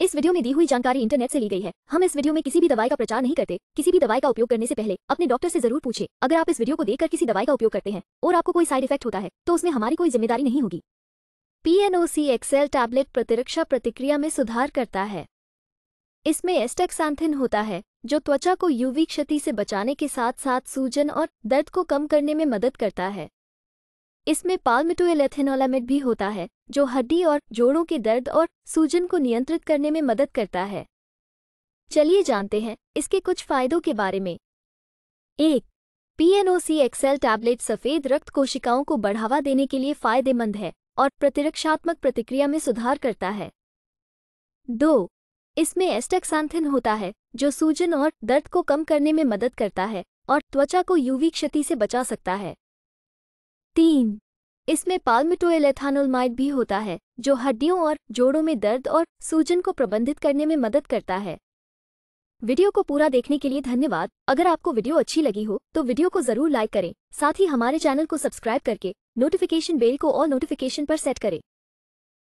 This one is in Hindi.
इस वीडियो में दी हुई जानकारी इंटरनेट से ली गई है हम इस वीडियो में किसी भी दवाई का प्रचार नहीं करते किसी भी दवाई का उपयोग करने से पहले अपने डॉक्टर से जरूर पूछे अगर आप इस वीडियो को देखकर किसी दवाई का उपयोग करते हैं और आपको कोई साइड इफेक्ट होता है तो उसमें हमारी कोई जिम्मेदारी नहीं होगी पीएनओसी एक्सेल टैबलेट प्रतिरक्षा प्रतिक्रिया में सुधार करता है इसमें एस्टेक्सांथिन होता है जो त्वचा को यूवी क्षति से बचाने के साथ साथ सूजन और दर्द को कम करने में मदद करता है इसमें पालमिटोएलेथेनोलामेट भी होता है जो हड्डी और जोड़ों के दर्द और सूजन को नियंत्रित करने में मदद करता है चलिए जानते हैं इसके कुछ फायदों के बारे में एक पीएनओसी एक्सेल टैबलेट सफेद रक्त कोशिकाओं को बढ़ावा देने के लिए फायदेमंद है और प्रतिरक्षात्मक प्रतिक्रिया में सुधार करता है दो इसमें एस्टेक्सांथिन होता है जो सूजन और दर्द को कम करने में मदद करता है और त्वचा को यूवी क्षति से बचा सकता है तीन इसमें पाल्मिटोएलेथानोलमाइड भी होता है जो हड्डियों और जोड़ों में दर्द और सूजन को प्रबंधित करने में मदद करता है वीडियो को पूरा देखने के लिए धन्यवाद अगर आपको वीडियो अच्छी लगी हो तो वीडियो को जरूर लाइक करें साथ ही हमारे चैनल को सब्सक्राइब करके नोटिफिकेशन बेल को और नोटिफिकेशन पर सेट करें